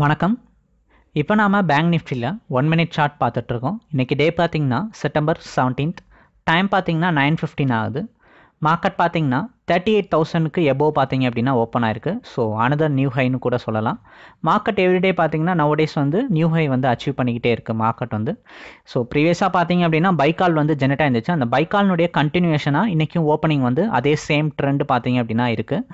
வணக்கம் இப்போ நாம் பேங்க் நிஃப்டியில் ஒன் மினிட் சார்ட் பார்த்துட்ருக்கோம் இன்றைக்கி டே பார்த்திங்கன்னா செப்டம்பர் செவன்டீன்த் டைம் பார்த்திங்கன்னா நைன் ஃபிஃப்டின் ஆகுது மார்க்கெட் பார்த்திங்கன்னா தேர்ட்டி எயிட் தௌசண்ட்க்கு எபோவ் பார்த்தீங்க அப்படின்னா ஓப்பன் ஆயிருக்கு ஸோ அனதர் நியூ ஹைன்னு கூட சொல்லலாம் மார்க்கெட் எவ்ரிடே பார்த்தீங்கன்னா நவடேஸ் வந்து நியூ ஹை வந்து அச்சீவ் பண்ணிக்கிட்டே இருக்குது மார்க்கெட் வந்து ஸோ ப்ரீவியஸாக பார்த்தீங்க அப்படின்னா பைக்கால் வந்து ஜெனரேட் ஆயிருந்துச்சு அந்த பைக்கால்னுடைய கண்டினியூஷனாக இன்றைக்கும் ஓப்பனிங் வந்து அதே சேம் ட்ரெண்ட் பார்த்தீங்க அப்படின்னா இருக்குது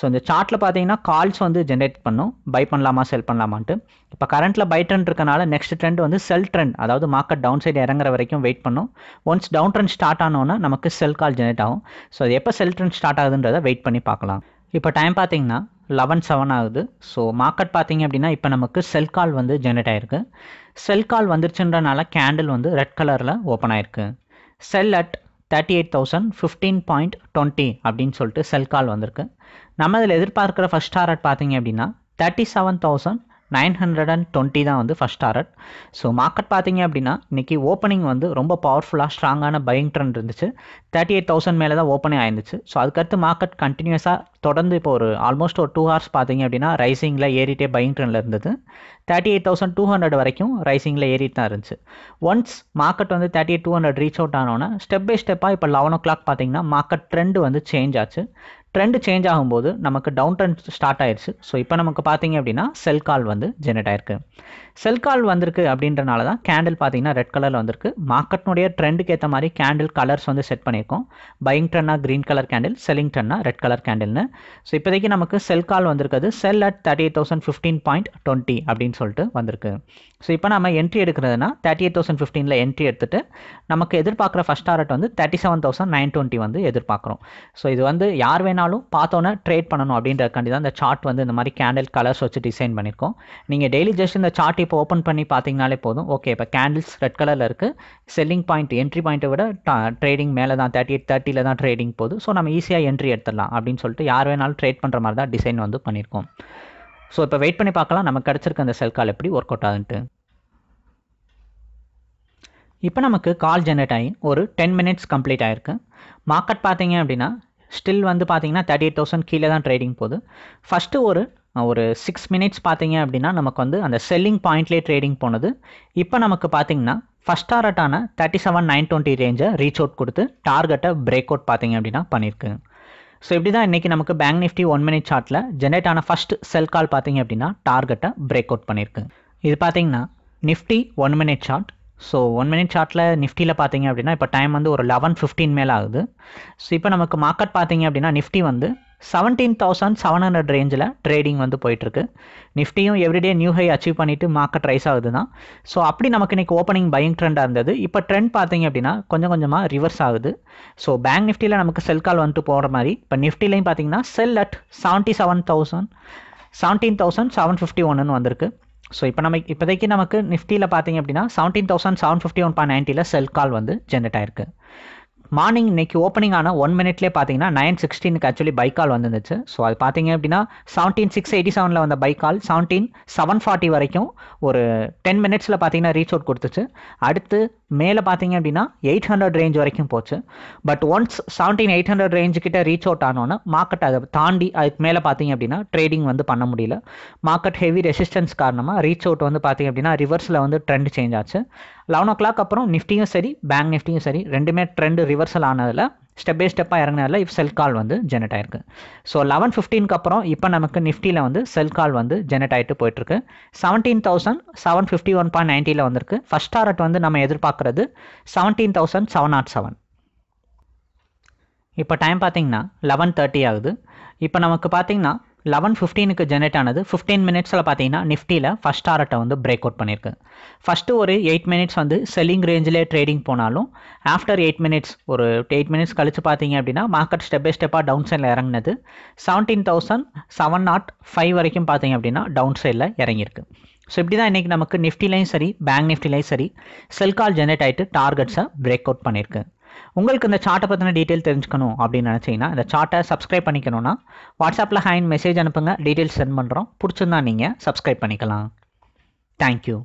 ஸோ இந்த சார்ட்டில் பார்த்தீங்கன்னா கால்ஸ் வந்து ஜென்ரேட் பண்ணும் பை பண்ணலாமா செல் பண்ணலாமான்ட்டு இப்போ கரண்ட்டில் பை ட்ரெண்ட் இருக்கனால நெக்ஸ்ட் ட்ரெண்ட் வந்து செல் ட்ரெண்ட் அதாவது மார்க்கெட் டவுன் சைடு இறங்குற வரைக்கும் வெயிட் பண்ணும் ஒன்ஸ் டவுன் ட்ரெண்ட் ஸ்டார்ட் ஆனோன்னா நமக்கு செல் கால் ஜென்ரேட் ஆகும் ஸோ அது எப்போ செல் ட்ரெண்ட் ஸ்டார்ட் ஆகுதுன்றத வெயிட் பண்ணி பார்க்கலாம் இப்போ டைம் பார்த்தீங்கன்னா லெவன் செவன் ஆகுது ஸோ மார்க்கெட் பார்த்தீங்க அப்படின்னா இப்போ நமக்கு செல் கால் வந்து ஜென்ரேட் ஆயிருக்கு செல் கால் வந்துருச்சுன்றனால கேண்டில் வந்து ரெட் கலரில் ஓப்பன் ஆயிருக்கு sell at thirty eight thousand fifteen point twenty அப்படின்னு சொல்லிட்டு செல் கால் வந்திருக்கு நம்ம இதில் எதிர்பார்க்குற ஃபஸ்ட் டாரட் பார்த்தீங்க அப்படின்னா thirty seven thousand nine hundred and twenty தான் வந்து ஃபஸ்ட் டாரட் ஸோ மார்க்கெட் பார்த்தீங்க அப்படின்னா இன்றைக்கி ஓப்பனிங் வந்து ரொம்ப பவர்ஃபுல்லாக ஸ்ட்ராங்கான பையிங் ட்ரெண்ட் இருந்துச்சு தேர்ட்டி எயிட் தௌசண்ட் மேலே தான் ஓப்பனிங் ஆயிருந்துச்சு ஸோ அதுக்கடுத்து மார்க்கெட் கண்டினியூஸாக தொடர்ந்து இப்போ ஒரு ஆல்மோஸ்ட் ஒரு டூ ஹவர்ஸ் பார்த்தீங்க அப்படின்னா ரைசிங்கில் ஏறிட்டே பையிங் ட்ரெண்டில் இருந்தது thirty eight thousand two hundred வரைக்கும் ரைசிங்கில் ஏறிட்டு தான் இருந்துச்சு ஒன்ஸ் மார்க்கெட் வந்து thirty eight two hundred reach out ஆனோன்னா ஸ்டெப் பை ஸ்டெப்பாக இப்போ லெவன் ஓ கிளாக் பார்த்தீங்கன்னா மார்க்கெட் ட்ரெண்டு வந்து சேஞ்ச் ஆச்சு ட்ரெண்ட் சேஞ்ச் ஆகும்போது நமக்கு டவுன் ட்ரெண்ட் ஸ்டார்ட் ஆயிடுச்சு ஸோ இப்போ நமக்கு பார்த்தீங்க அப்படின்னா செல் கால் வந்து ஜெனரேட் ஆயிருக்கு செல் கால் வந்திருக்கு அப்படின்றனால தான் கேண்டில் பார்த்தீங்கன்னா ரெட் கலரில் வந்திருக்கு மார்க்கெட்னுடைய ட்ரெண்டுக்கு ஏற்ற மாதிரி கேண்டில் கலர்ஸ் வந்து செட் பண்ணியிருக்கோம் பையிங் ட்ரெண்ட்னா க்ரீன் கலர் கேண்டில் செல்லிங் ட்ரெண்ட்னா ரெட் கலர் கேண்டில்னு ஸோ இப்போதைக்கு நமக்கு செல் கால் வந்திருக்குது sell at thirty eight thousand fifteen point twenty அப்படின்னு சொல்லிட்டு வந்திருக்கு ஸோ இப்போ நம்ம என்ட்ரி எடுக்கிறதுனா தேர்ட்டி எயிட் தௌசண்ட் ஃபிஃப்டீனில் என்ட்ரி எடுத்துட்டு நமக்கு எதிர்பார்க்குற ஃபஸ்ட் டாரட் வந்து thirty seven thousand nine twenty வந்து எதிர்பார்க்குறோம் ஸோ இது வந்து யார் வேணால் வேணாலும் பார்த்தோன்னே ட்ரேட் பண்ணணும் அப்படின்றதுக்காண்டி தான் இந்த சார்ட் வந்து இந்த மாதிரி கேண்டில் கலர்ஸ் வச்சு டிசைன் பண்ணியிருக்கோம் நீங்கள் டெய்லி ஜஸ்ட் இந்த சார்ட் இப்போ ஓப்பன் பண்ணி பார்த்தீங்கனாலே போதும் ஓகே இப்போ கேண்டில்ஸ் ரெட் கலரில் இருக்குது செல்லிங் பாயிண்ட் என்ட்ரி பாயிண்ட்டை விட ட்ரேடிங் மேலே தான் தேர்ட்டி எயிட் தேர்ட்டியில் தான் ட்ரேடிங் போகுது ஸோ நம்ம ஈஸியாக என்ட்ரி எடுத்துடலாம் அப்படின்னு சொல்லிட்டு யார் வேணாலும் ட்ரேட் பண்ணுற மாதிரி தான் டிசைன் வந்து பண்ணியிருக்கோம் ஸோ இப்போ வெயிட் பண்ணி பார்க்கலாம் நமக்கு கிடச்சிருக்க அந்த செல் கால் எப்படி ஒர்க் அவுட் ஆகுதுன்ட்டு இப்போ நமக்கு கால் ஜென்ரேட் ஆகி ஒரு டென் மினிட்ஸ் கம்ப்ளீட் ஆகிருக்கு மார்க்கெட் பார்த்தீங்க அப்படின்னா ஸ்டில் வந்து பார்த்தீங்கன்னா தேர்ட்டி எயிட் தௌசண்ட் கீழே தான் ட்ரேடிங் போகுது ஃபஸ்ட்டு ஒரு ஒரு சிக்ஸ் மினிட்ஸ் பார்த்தீங்க அப்படின்னா நமக்கு வந்து அந்த செல்லிங் பாயிண்ட்லேயே ட்ரேடிங் போனது இப்போ நமக்கு பார்த்தீங்கன்னா ஃபஸ்ட் டாரட்டான தேர்ட்டி செவன் நைன் டுவெண்ட்டி ரேஞ்சை ரீச் அவுட் கொடுத்து டார்கெட்டை பிரேக் அவுட் பார்த்தீங்க அப்படின்னா பண்ணியிருக்கு ஸோ இப்படி தான் இன்றைக்கி நமக்கு பேங்க் நிஃப்டி ஒன் மினிட் சார்ட்டில் ஜென்ரேட் ஆன ஃபஸ்ட் செல் கால் பார்த்தீங்க அப்படின்னா டார்கெட்டை பிரேக் அவுட் பண்ணியிருக்கு இது பார்த்தீங்கன்னா Nifty one minute chart so one minute சார்ட்டில் நிஃப்டியில் பார்த்தீங்க அப்படின்னா இப்போ டைம் வந்து ஒரு லெவன் ஃபிஃப்டின் மேலே ஆகுது ஸோ இப்போ நமக்கு மார்க்கெட் பார்த்தீங்க அப்படின்னா நிஃப்டி வந்து செவன்டீன் தௌசண்ட் செவன் ஹண்ட்ரட் ரேஞ்சில் ட்ரேடிங் வந்து போயிட்டுருக்கு நிஃப்டியும் எவ்ரிடே நியூ ஹை அச்சீவ் பண்ணிவிட்டு மார்க்கெட் ரைஸ் ஆகுது தான் ஸோ அப்படி நமக்கு இன்றைக்கி ஓப்பனிங் பையிங் ட்ரெண்டாக இருந்தது இப்போ ட்ரெண்ட் பார்த்தீங்க அப்படின்னா கொஞ்சம் கொஞ்சமாக ரிவர்ஸ் ஆகுது ஸோ பேங்க் நிஃப்டியில் நமக்கு செல் கால் வந்துட்டு போகிற மாதிரி இப்போ நிஃப்டிலையும் பார்த்தீங்கன்னா sell at seventy seven thousand seventeen thousand seven fifty ஒன்னு வந்திருக்கு ஸோ இப்போ நம்ம இப்போதைக்கு நமக்கு நிஃப்டியில் பார்த்தீங்க அப்படின்னா seventeen thousand seven fifty one point நைன்ட்டியில் செல் கால் வந்து ஜென்ரேட் ஆயிருக்கு மார்னிங் இன்னைக்கு ஓப்பனிங் ஆன ஒன் மினிட்லேயே பார்த்தீங்கன்னா நைன் சிக்ஸ்டீனுக்கு ஆக்சுவலி பைக் கால் வந்துருந்துச்சு ஸோ அது பார்த்தீங்க அப்படின்னா செவன்டீன் சிக்ஸ் எயிட்டி செவனில் வந்த buy call seventeen seven forty வரைக்கும் ஒரு டென் மினிட்ஸில் பார்த்தீங்கன்னா ரீச் அவுட் கொடுத்துச்சு அடுத்து மேலே பார்த்தீங்க அப்படின்னா எயிட் ஹண்ட்ரட் ரேஞ்ச் வரைக்கும் போச்சு but once seventeen eight hundred range கிட்ட ரீச் அவுட் ஆனோன்னா மார்க்கெட் அதை தாண்டி அதுக்கு மேலே பார்த்தீங்க அப்படின்னா ட்ரேடிங் வந்து பண்ண முடியல மார்க்கெட் ஹெவி ரெசிஸ்டன்ஸ் காரணமாக ரீச் அவுட் வந்து பார்த்தீங்க அப்படின்னா ரிவர்ஸில் வந்து ட்ரெண்ட் சேஞ்ச் ஆச்சு லெவன் ஓ கிளாக் அப்புறம் நிஃப்டியும் சரி பேங்க் நிஃப்டியும் சரி ரெண்டுமே ட்ரெண்ட் ரிவர்ஸ் ரிவர்சல் ஆனதில் ஸ்டெப் பை ஸ்டெப்பாக இறங்கினதில் இப்போ செல் கால் வந்து ஜெனரேட் ஆயிருக்கு ஸோ லெவன் ஃபிஃப்டீனுக்கு அப்புறம் இப்போ நமக்கு நிஃப்டியில் வந்து செல் கால் வந்து ஜெனரேட் ஆகிட்டு போயிட்டுருக்கு seventeen thousand seven fifty one point நைன்ட்டில் வந்திருக்கு ஃபஸ்ட் டாரட் வந்து நம்ம எதிர்பார்க்குறது seventeen thousand seven nought oh seven இப்போ டைம் பார்த்தீங்கன்னா லெவன் தேர்ட்டி ஆகுது இப்போ நமக்கு பார்த்தீங்கன்னா லெவன் ஃபிஃப்டீனுக்கு ஜெனரேட் ஆனது ஃபிஃப்டீன் மினிட்ஸில் பார்த்தீங்கன்னா நிஃப்டியில் ஃபஸ்ட் டாரட்டை வந்து பிரேக் அவுட் பண்ணியிருக்கு ஃபஸ்ட்டு ஒரு எயிட் மினிட்ஸ் வந்து செல்லிங் ரேஞ்சிலே ட்ரேடிங் போனாலும் ஆஃப்டர் எயிட் மினிட்ஸ் ஒரு எயிட் மினிட்ஸ் கழிச்சு பார்த்தீங்க அப்படின்னா மார்க்கெட் ஸ்டெப் பை ஸ்டெப்பாக டவுன் சைடில் இறங்கினது seventeen thousand seven nought five வரைக்கும் பார்த்தீங்க அப்படின்னா டவுன் சைடில் இறங்கியிருக்கு ஸோ இப்படி தான் இன்றைக்கி நமக்கு நிஃப்டிலையும் சரி பேங்க் நிஃப்டிலையும் சரி செல்கால் ஜென்ரேட் ஆகிட்டு டார்கெட்ஸை பிரேக் அவுட் பண்ணியிருக்கு உங்களுக்கு இந்த சார்ட்டை பற்றின டீட்டெயில் தெரிஞ்சுக்கணும் அப்படின்னு நினச்சிங்கன்னா இந்த சார்ட்டை சப்ஸ்கிரைப் பண்ணிக்கணும்னா வாட்ஸ்அப்பில் ஹேண்ட் மெசேஜ் அனுப்புங்க டீட்டெயில்ஸ் சென்ட் பண்ணுறோம் பிடிச்சிருந்தா நீங்கள் சப்ஸ்கிரைப் பண்ணிக்கலாம் தேங்க்யூ